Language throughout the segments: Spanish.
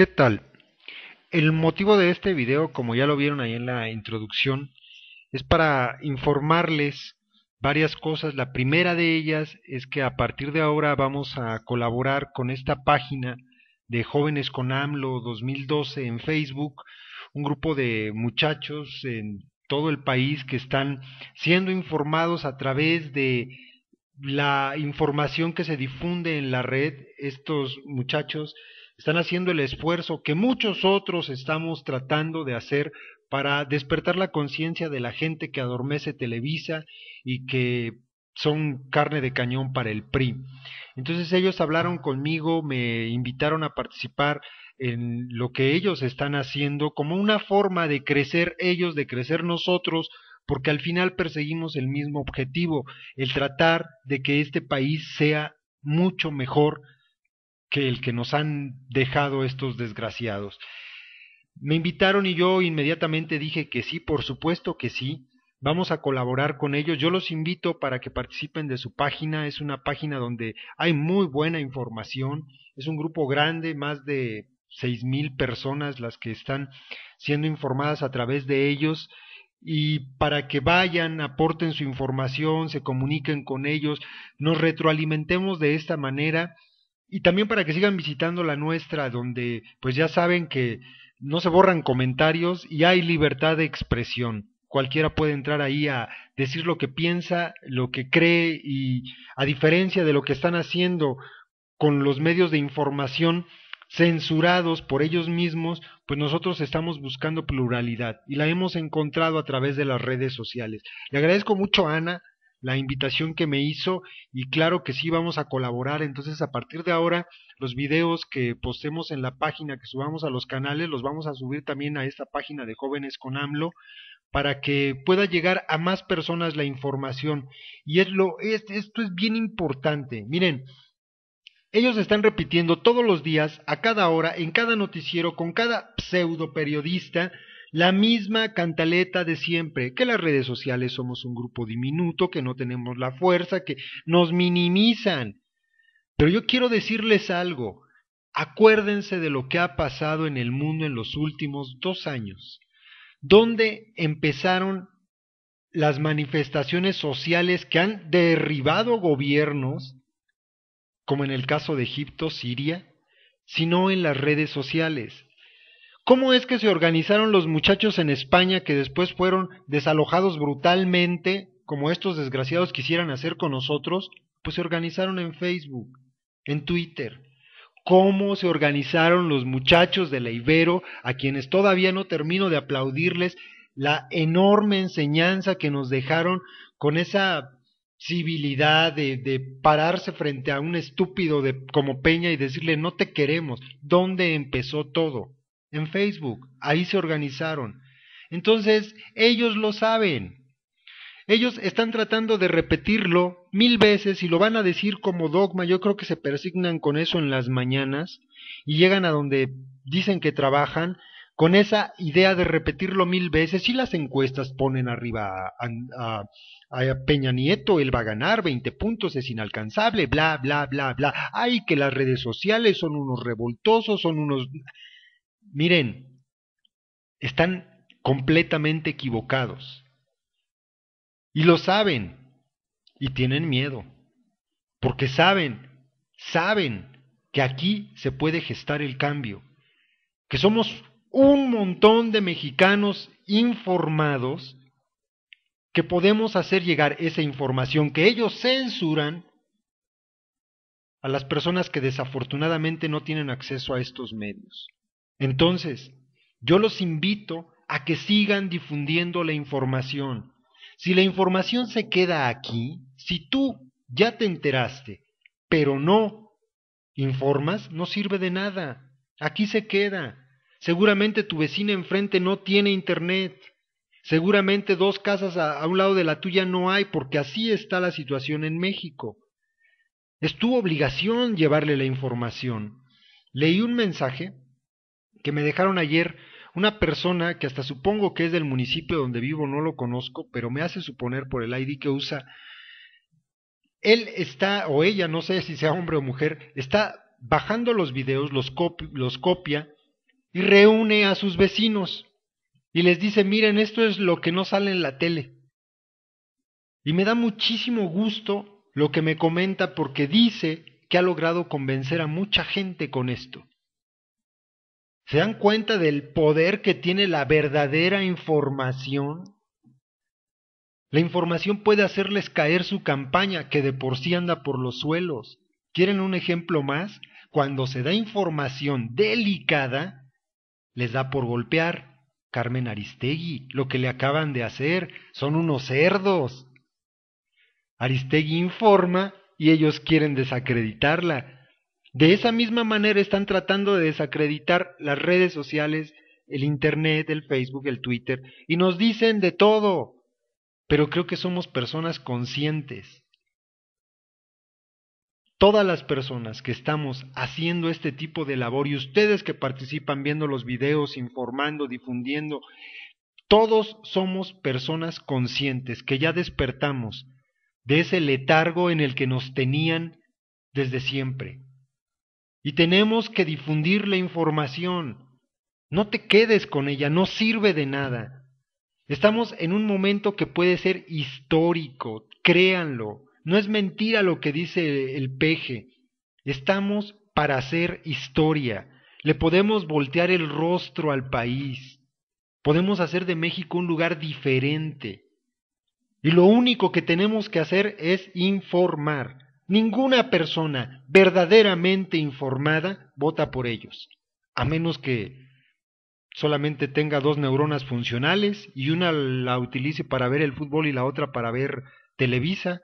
¿Qué tal? El motivo de este video, como ya lo vieron ahí en la introducción, es para informarles varias cosas. La primera de ellas es que a partir de ahora vamos a colaborar con esta página de Jóvenes con AMLO 2012 en Facebook, un grupo de muchachos en todo el país que están siendo informados a través de la información que se difunde en la red. Estos muchachos están haciendo el esfuerzo que muchos otros estamos tratando de hacer para despertar la conciencia de la gente que adormece Televisa y que son carne de cañón para el PRI. Entonces ellos hablaron conmigo, me invitaron a participar en lo que ellos están haciendo como una forma de crecer ellos, de crecer nosotros, porque al final perseguimos el mismo objetivo, el tratar de que este país sea mucho mejor que el que nos han dejado estos desgraciados. Me invitaron y yo inmediatamente dije que sí, por supuesto que sí. Vamos a colaborar con ellos. Yo los invito para que participen de su página. Es una página donde hay muy buena información. Es un grupo grande, más de seis mil personas las que están siendo informadas a través de ellos y para que vayan, aporten su información, se comuniquen con ellos, nos retroalimentemos de esta manera y también para que sigan visitando la nuestra, donde pues ya saben que no se borran comentarios y hay libertad de expresión. Cualquiera puede entrar ahí a decir lo que piensa, lo que cree y a diferencia de lo que están haciendo con los medios de información censurados por ellos mismos, pues nosotros estamos buscando pluralidad y la hemos encontrado a través de las redes sociales. Le agradezco mucho Ana la invitación que me hizo y claro que sí vamos a colaborar. Entonces a partir de ahora los videos que postemos en la página, que subamos a los canales, los vamos a subir también a esta página de jóvenes con AMLO para que pueda llegar a más personas la información. Y es lo, esto es bien importante. Miren, ellos están repitiendo todos los días, a cada hora, en cada noticiero, con cada pseudo periodista, la misma cantaleta de siempre, que las redes sociales somos un grupo diminuto, que no tenemos la fuerza, que nos minimizan. Pero yo quiero decirles algo. Acuérdense de lo que ha pasado en el mundo en los últimos dos años, donde empezaron las manifestaciones sociales que han derribado gobiernos, como en el caso de Egipto, Siria, sino en las redes sociales. ¿Cómo es que se organizaron los muchachos en España que después fueron desalojados brutalmente, como estos desgraciados quisieran hacer con nosotros? Pues se organizaron en Facebook, en Twitter. ¿Cómo se organizaron los muchachos de la Ibero, a quienes todavía no termino de aplaudirles la enorme enseñanza que nos dejaron con esa civilidad de, de, pararse frente a un estúpido de, como Peña y decirle no te queremos, ¿dónde empezó todo? en Facebook. Ahí se organizaron. Entonces, ellos lo saben. Ellos están tratando de repetirlo mil veces y lo van a decir como dogma. Yo creo que se persignan con eso en las mañanas y llegan a donde dicen que trabajan con esa idea de repetirlo mil veces. Y las encuestas ponen arriba a, a, Peña Nieto, él va a ganar 20 puntos, es inalcanzable, bla, bla, bla, bla. Ay, que las redes sociales son unos revoltosos, son unos miren, están completamente equivocados. Y lo saben. Y tienen miedo. Porque saben, saben que aquí se puede gestar el cambio. Que somos un montón de mexicanos informados que podemos hacer llegar esa información que ellos censuran a las personas que desafortunadamente no tienen acceso a estos medios. Entonces, yo los invito a que sigan difundiendo la información. Si la información se queda aquí, si tú ya te enteraste, pero no informas, no sirve de nada. Aquí se queda. Seguramente tu vecina enfrente no tiene internet. Seguramente dos casas a, un lado de la tuya no hay, porque así está la situación en México. Es tu obligación llevarle la información. Leí un mensaje que me dejaron ayer una persona que hasta supongo que es del municipio donde vivo, no lo conozco, pero me hace suponer por el ID que usa. Él está, o ella, no sé si sea hombre o mujer, está bajando los videos, los, los copia y reúne a sus vecinos y les dice, miren, esto es lo que no sale en la tele. Y me da muchísimo gusto lo que me comenta porque dice que ha logrado convencer a mucha gente con esto. ¿Se dan cuenta del poder que tiene la verdadera información? La información puede hacerles caer su campaña, que de por sí anda por los suelos. ¿Quieren un ejemplo más? Cuando se da información delicada, les da por golpear. Carmen Aristegui, lo que le acaban de hacer, son unos cerdos. Aristegui informa y ellos quieren desacreditarla. De esa misma manera están tratando de desacreditar las redes sociales, el Internet, el Facebook, el Twitter, y nos dicen de todo. Pero creo que somos personas conscientes. Todas las personas que estamos haciendo este tipo de labor y ustedes que participan viendo los videos, informando, difundiendo, todos somos personas conscientes que ya despertamos de ese letargo en el que nos tenían desde siempre y tenemos que difundir la información. No te quedes con ella, no sirve de nada. Estamos en un momento que puede ser histórico, créanlo. No es mentira lo que dice el peje. Estamos para hacer historia. Le podemos voltear el rostro al país. Podemos hacer de México un lugar diferente. Y lo único que tenemos que hacer es informar. Ninguna persona verdaderamente informada vota por ellos, a menos que solamente tenga dos neuronas funcionales y una la utilice para ver el fútbol y la otra para ver Televisa,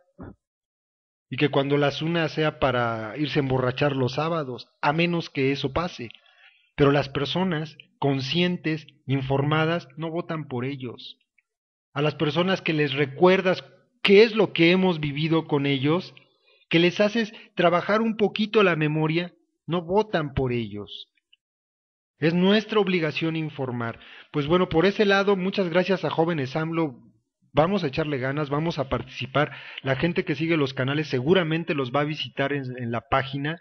y que cuando las una sea para irse a emborrachar los sábados, a menos que eso pase. Pero las personas conscientes, informadas, no votan por ellos. A las personas que les recuerdas qué es lo que hemos vivido con ellos, que les haces trabajar un poquito la memoria, no votan por ellos. Es nuestra obligación informar. Pues bueno, por ese lado, muchas gracias a Jóvenes AMLO. Vamos a echarle ganas, vamos a participar. La gente que sigue los canales seguramente los va a visitar en, la página,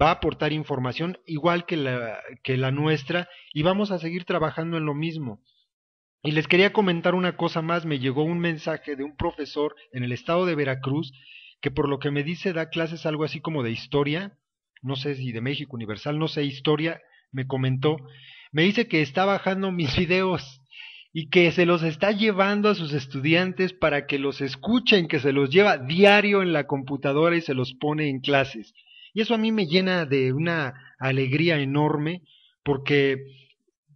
va a aportar información igual que la, que la nuestra y vamos a seguir trabajando en lo mismo. Y les quería comentar una cosa más, me llegó un mensaje de un profesor en el estado de Veracruz que por lo que me dice da clases algo así como de historia, no sé si de México Universal, no sé, historia, me comentó, me dice que está bajando mis videos y que se los está llevando a sus estudiantes para que los escuchen, que se los lleva diario en la computadora y se los pone en clases. Y eso a mí me llena de una alegría enorme porque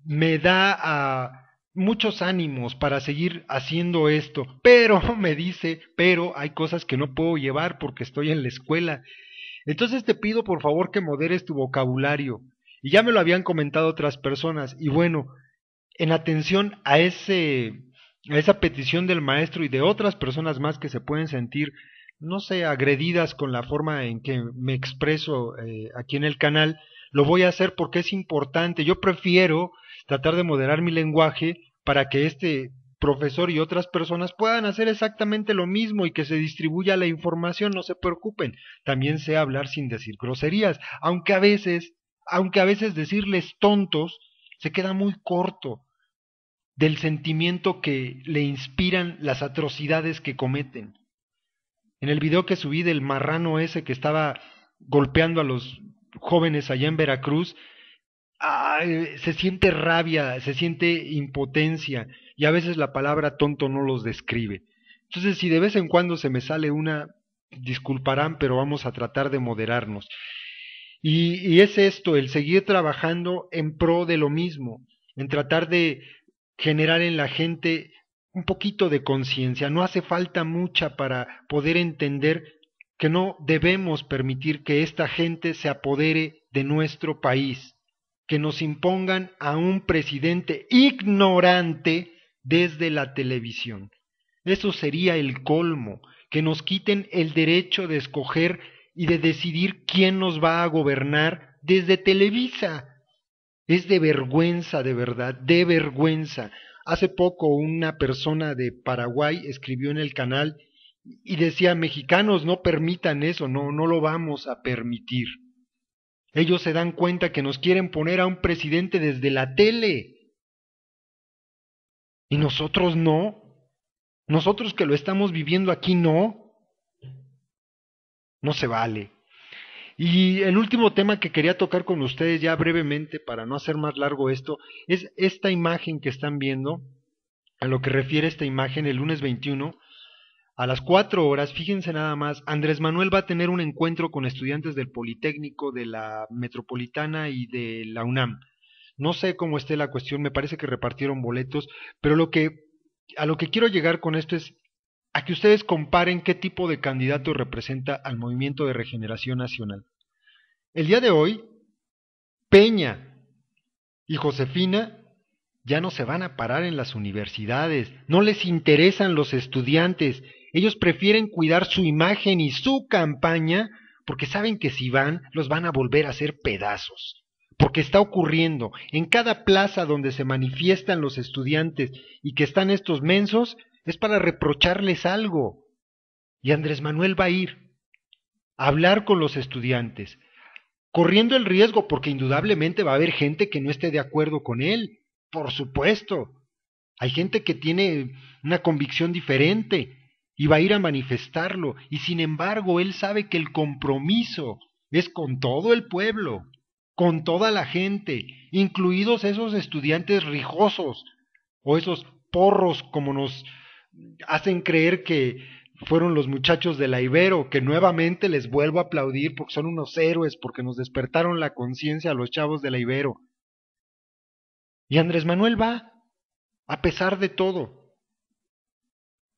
me da a muchos ánimos para seguir haciendo esto, pero me dice, pero hay cosas que no puedo llevar porque estoy en la escuela. Entonces te pido por favor que moderes tu vocabulario. Y ya me lo habían comentado otras personas. Y bueno, en atención a ese a esa petición del maestro y de otras personas más que se pueden sentir no sé agredidas con la forma en que me expreso eh, aquí en el canal, lo voy a hacer porque es importante. Yo prefiero tratar de moderar mi lenguaje para que este profesor y otras personas puedan hacer exactamente lo mismo y que se distribuya la información, no se preocupen. También sé hablar sin decir groserías, aunque a veces, aunque a veces decirles tontos se queda muy corto del sentimiento que le inspiran las atrocidades que cometen. En el video que subí del marrano ese que estaba golpeando a los jóvenes allá en Veracruz, se siente rabia, se siente impotencia y a veces la palabra tonto no los describe. Entonces, si de vez en cuando se me sale una, disculparán, pero vamos a tratar de moderarnos. Y, es esto, el seguir trabajando en pro de lo mismo, en tratar de generar en la gente un poquito de conciencia. No hace falta mucha para poder entender que no debemos permitir que esta gente se apodere de nuestro país que nos impongan a un presidente ignorante desde la televisión. Eso sería el colmo, que nos quiten el derecho de escoger y de decidir quién nos va a gobernar desde Televisa. Es de vergüenza, de verdad, de vergüenza. Hace poco una persona de Paraguay escribió en el canal y decía, mexicanos, no permitan eso, no, no lo vamos a permitir. Ellos se dan cuenta que nos quieren poner a un presidente desde la tele. Y nosotros no. Nosotros que lo estamos viviendo aquí no. No se vale. Y el último tema que quería tocar con ustedes ya brevemente para no hacer más largo esto es esta imagen que están viendo, a lo que refiere esta imagen el lunes 21, a las cuatro horas, fíjense nada más, Andrés Manuel va a tener un encuentro con estudiantes del Politécnico, de la Metropolitana y de la UNAM. No sé cómo esté la cuestión, me parece que repartieron boletos, pero lo que, a lo que quiero llegar con esto es a que ustedes comparen qué tipo de candidato representa al movimiento de regeneración nacional. El día de hoy, Peña y Josefina ya no se van a parar en las universidades, no les interesan los estudiantes, ellos prefieren cuidar su imagen y su campaña porque saben que si van, los van a volver a hacer pedazos. Porque está ocurriendo en cada plaza donde se manifiestan los estudiantes y que están estos mensos, es para reprocharles algo. Y Andrés Manuel va a ir a hablar con los estudiantes, corriendo el riesgo porque indudablemente va a haber gente que no esté de acuerdo con él, por supuesto. Hay gente que tiene una convicción diferente, y va a ir a manifestarlo, y sin embargo él sabe que el compromiso es con todo el pueblo, con toda la gente, incluidos esos estudiantes rijosos o esos porros como nos hacen creer que fueron los muchachos de la Ibero, que nuevamente les vuelvo a aplaudir porque son unos héroes, porque nos despertaron la conciencia a los chavos de la Ibero. Y Andrés Manuel va, a pesar de todo,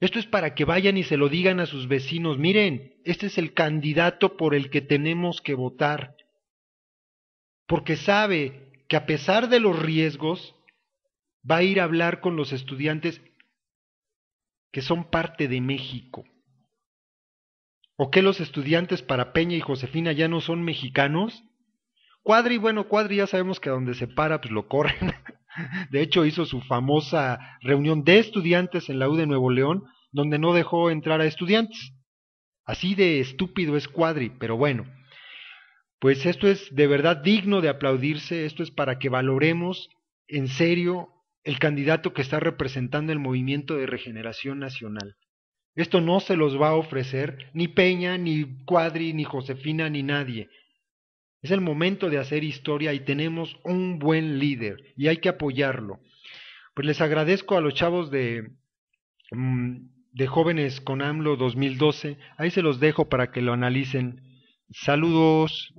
esto es para que vayan y se lo digan a sus vecinos, miren, este es el candidato por el que tenemos que votar. Porque sabe que a pesar de los riesgos, va a ir a hablar con los estudiantes que son parte de México. ¿O que los estudiantes para Peña y Josefina ya no son mexicanos? Cuadri, bueno, Cuadri ya sabemos que a donde se para, pues lo corren. De hecho, hizo su famosa reunión de estudiantes en la U de Nuevo León, donde no dejó entrar a estudiantes. Así de estúpido es Cuadri, pero bueno. Pues esto es de verdad digno de aplaudirse, esto es para que valoremos en serio el candidato que está representando el movimiento de regeneración nacional. Esto no se los va a ofrecer ni Peña, ni Cuadri, ni Josefina, ni nadie. Es el momento de hacer historia y tenemos un buen líder y hay que apoyarlo. Pues les agradezco a los chavos de, mm, de jóvenes con AMLO 2012. Ahí se los dejo para que lo analicen. Saludos.